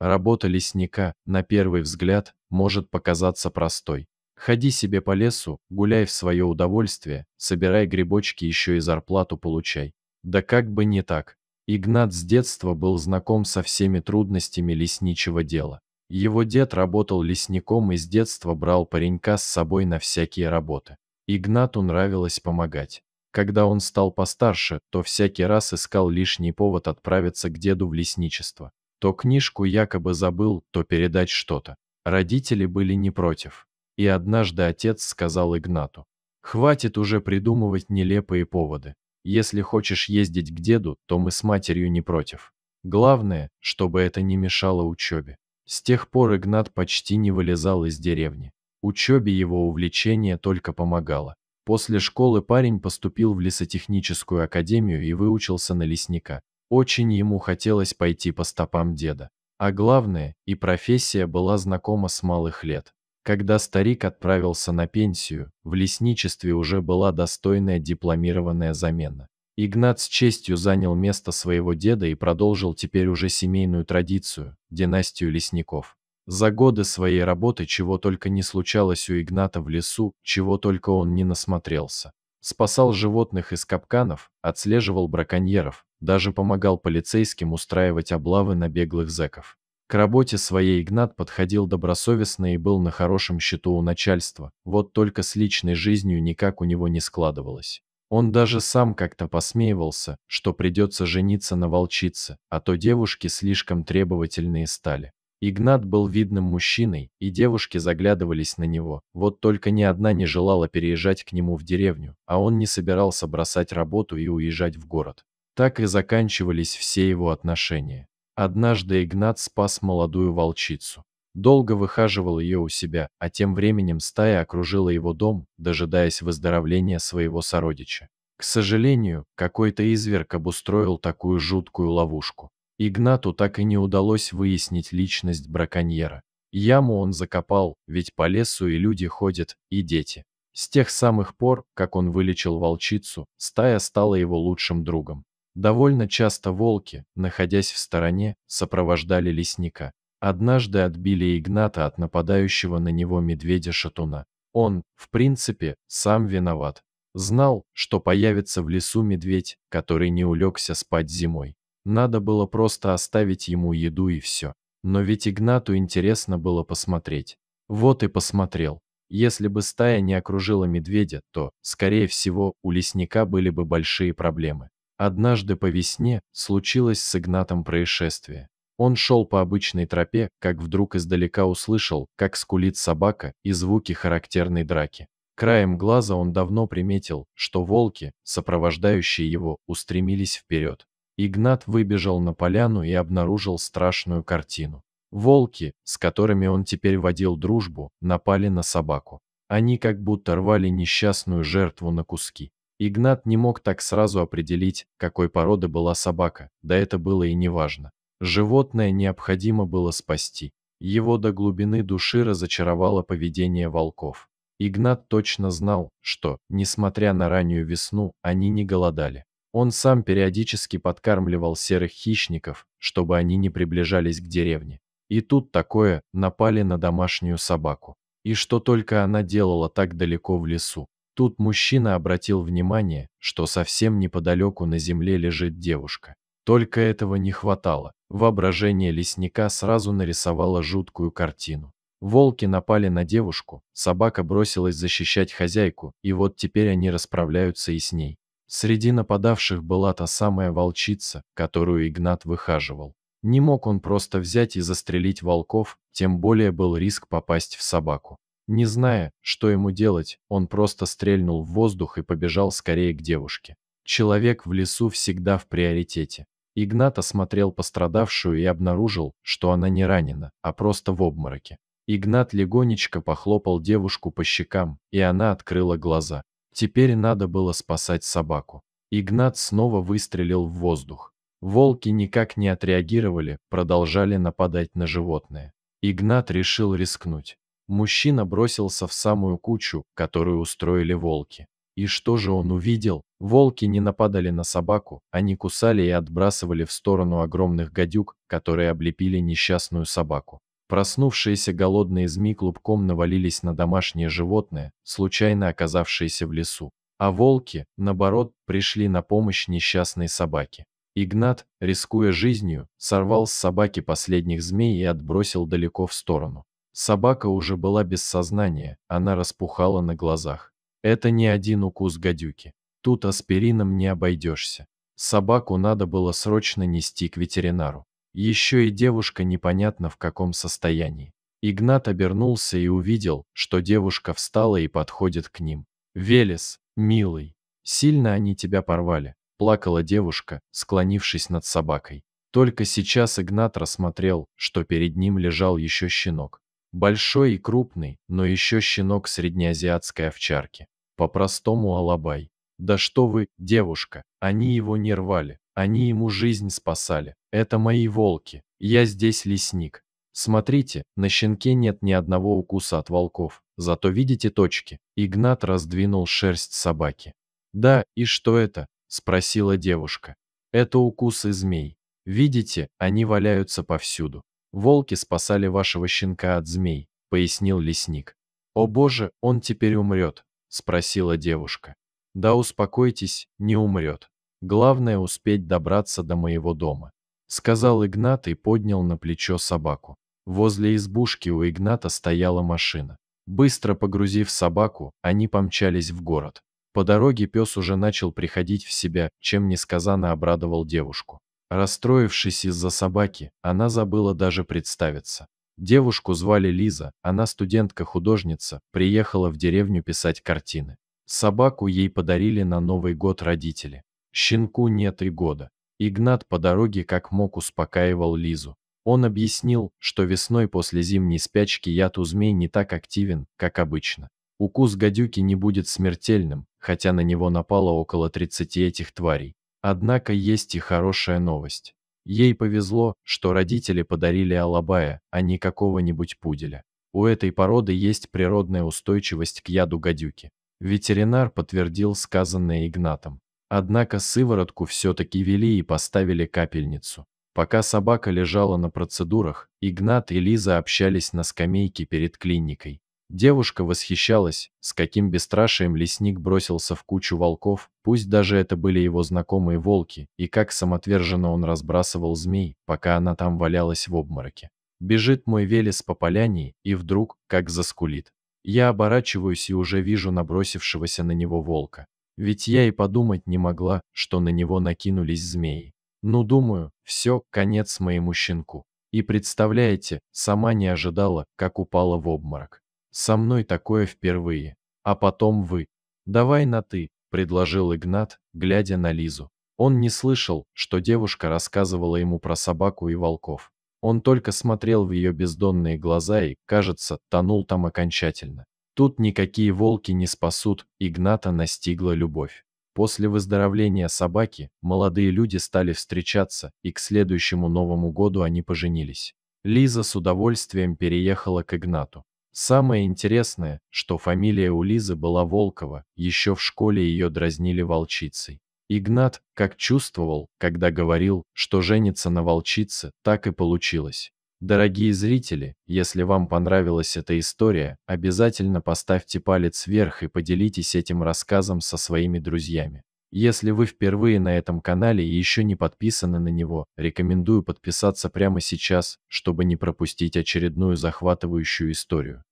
Работа лесника, на первый взгляд, может показаться простой. Ходи себе по лесу, гуляй в свое удовольствие, собирай грибочки еще и зарплату получай. Да как бы не так. Игнат с детства был знаком со всеми трудностями лесничего дела. Его дед работал лесником и с детства брал паренька с собой на всякие работы. Игнату нравилось помогать. Когда он стал постарше, то всякий раз искал лишний повод отправиться к деду в лесничество. То книжку якобы забыл, то передать что-то. Родители были не против. И однажды отец сказал Игнату, «Хватит уже придумывать нелепые поводы. Если хочешь ездить к деду, то мы с матерью не против. Главное, чтобы это не мешало учебе». С тех пор Игнат почти не вылезал из деревни. Учебе его увлечение только помогало. После школы парень поступил в лесотехническую академию и выучился на лесника. Очень ему хотелось пойти по стопам деда. А главное, и профессия была знакома с малых лет. Когда старик отправился на пенсию, в лесничестве уже была достойная дипломированная замена. Игнат с честью занял место своего деда и продолжил теперь уже семейную традицию – династию лесников. За годы своей работы чего только не случалось у Игната в лесу, чего только он не насмотрелся. Спасал животных из капканов, отслеживал браконьеров, даже помогал полицейским устраивать облавы на беглых зэков. К работе своей Игнат подходил добросовестно и был на хорошем счету у начальства, вот только с личной жизнью никак у него не складывалось. Он даже сам как-то посмеивался, что придется жениться на волчице, а то девушки слишком требовательные стали. Игнат был видным мужчиной, и девушки заглядывались на него, вот только ни одна не желала переезжать к нему в деревню, а он не собирался бросать работу и уезжать в город. Так и заканчивались все его отношения. Однажды Игнат спас молодую волчицу. Долго выхаживал ее у себя, а тем временем стая окружила его дом, дожидаясь выздоровления своего сородича. К сожалению, какой-то изверг обустроил такую жуткую ловушку. Игнату так и не удалось выяснить личность браконьера. Яму он закопал, ведь по лесу и люди ходят, и дети. С тех самых пор, как он вылечил волчицу, стая стала его лучшим другом. Довольно часто волки, находясь в стороне, сопровождали лесника. Однажды отбили Игната от нападающего на него медведя-шатуна. Он, в принципе, сам виноват. Знал, что появится в лесу медведь, который не улегся спать зимой. Надо было просто оставить ему еду и все. Но ведь Игнату интересно было посмотреть. Вот и посмотрел. Если бы стая не окружила медведя, то, скорее всего, у лесника были бы большие проблемы. Однажды по весне случилось с Игнатом происшествие. Он шел по обычной тропе, как вдруг издалека услышал, как скулит собака и звуки характерной драки. Краем глаза он давно приметил, что волки, сопровождающие его, устремились вперед. Игнат выбежал на поляну и обнаружил страшную картину. Волки, с которыми он теперь водил дружбу, напали на собаку. Они как будто рвали несчастную жертву на куски. Игнат не мог так сразу определить, какой породы была собака, да это было и неважно. Животное необходимо было спасти. Его до глубины души разочаровало поведение волков. Игнат точно знал, что, несмотря на раннюю весну, они не голодали. Он сам периодически подкармливал серых хищников, чтобы они не приближались к деревне. И тут такое, напали на домашнюю собаку. И что только она делала так далеко в лесу. Тут мужчина обратил внимание, что совсем неподалеку на земле лежит девушка. Только этого не хватало. Воображение лесника сразу нарисовало жуткую картину. Волки напали на девушку, собака бросилась защищать хозяйку, и вот теперь они расправляются и с ней. Среди нападавших была та самая волчица, которую Игнат выхаживал. Не мог он просто взять и застрелить волков, тем более был риск попасть в собаку. Не зная, что ему делать, он просто стрельнул в воздух и побежал скорее к девушке. Человек в лесу всегда в приоритете. Игнат осмотрел пострадавшую и обнаружил, что она не ранена, а просто в обмороке. Игнат легонечко похлопал девушку по щекам, и она открыла глаза. Теперь надо было спасать собаку. Игнат снова выстрелил в воздух. Волки никак не отреагировали, продолжали нападать на животное. Игнат решил рискнуть. Мужчина бросился в самую кучу, которую устроили волки. И что же он увидел? Волки не нападали на собаку, они кусали и отбрасывали в сторону огромных гадюк, которые облепили несчастную собаку. Проснувшиеся голодные змеи клубком навалились на домашнее животное, случайно оказавшееся в лесу. А волки, наоборот, пришли на помощь несчастной собаке. Игнат, рискуя жизнью, сорвал с собаки последних змей и отбросил далеко в сторону. Собака уже была без сознания, она распухала на глазах. Это не один укус гадюки. Тут аспирином не обойдешься. Собаку надо было срочно нести к ветеринару. Еще и девушка непонятно в каком состоянии. Игнат обернулся и увидел, что девушка встала и подходит к ним. «Велес, милый, сильно они тебя порвали», – плакала девушка, склонившись над собакой. Только сейчас Игнат рассмотрел, что перед ним лежал еще щенок. Большой и крупный, но еще щенок среднеазиатской овчарки. По-простому алабай. Да что вы, девушка, они его не рвали, они ему жизнь спасали. Это мои волки, я здесь лесник. Смотрите, на щенке нет ни одного укуса от волков, зато видите точки. Игнат раздвинул шерсть собаки. Да, и что это? Спросила девушка. Это укусы змей. Видите, они валяются повсюду. «Волки спасали вашего щенка от змей», — пояснил лесник. «О боже, он теперь умрет», — спросила девушка. «Да успокойтесь, не умрет. Главное успеть добраться до моего дома», — сказал Игнат и поднял на плечо собаку. Возле избушки у Игната стояла машина. Быстро погрузив собаку, они помчались в город. По дороге пес уже начал приходить в себя, чем несказанно обрадовал девушку. Расстроившись из-за собаки, она забыла даже представиться. Девушку звали Лиза, она студентка-художница, приехала в деревню писать картины. Собаку ей подарили на Новый год родители. Щенку нет и года. Игнат по дороге как мог успокаивал Лизу. Он объяснил, что весной после зимней спячки яд у змей не так активен, как обычно. Укус гадюки не будет смертельным, хотя на него напало около 30 этих тварей. Однако есть и хорошая новость. Ей повезло, что родители подарили алабая, а не какого-нибудь пуделя. У этой породы есть природная устойчивость к яду гадюки. Ветеринар подтвердил сказанное Игнатом. Однако сыворотку все-таки вели и поставили капельницу. Пока собака лежала на процедурах, Игнат и Лиза общались на скамейке перед клиникой. Девушка восхищалась, с каким бесстрашием лесник бросился в кучу волков, пусть даже это были его знакомые волки, и как самоотверженно он разбрасывал змей, пока она там валялась в обмороке. Бежит мой Велес по поляне, и вдруг, как заскулит. Я оборачиваюсь и уже вижу набросившегося на него волка. Ведь я и подумать не могла, что на него накинулись змеи. Ну, думаю, все, конец моему щенку. И представляете, сама не ожидала, как упала в обморок. Со мной такое впервые. А потом вы. Давай на «ты», — предложил Игнат, глядя на Лизу. Он не слышал, что девушка рассказывала ему про собаку и волков. Он только смотрел в ее бездонные глаза и, кажется, тонул там окончательно. Тут никакие волки не спасут, Игната настигла любовь. После выздоровления собаки молодые люди стали встречаться, и к следующему Новому году они поженились. Лиза с удовольствием переехала к Игнату. Самое интересное, что фамилия у Лизы была Волкова, еще в школе ее дразнили волчицей. Игнат, как чувствовал, когда говорил, что женится на волчице, так и получилось. Дорогие зрители, если вам понравилась эта история, обязательно поставьте палец вверх и поделитесь этим рассказом со своими друзьями. Если вы впервые на этом канале и еще не подписаны на него, рекомендую подписаться прямо сейчас, чтобы не пропустить очередную захватывающую историю.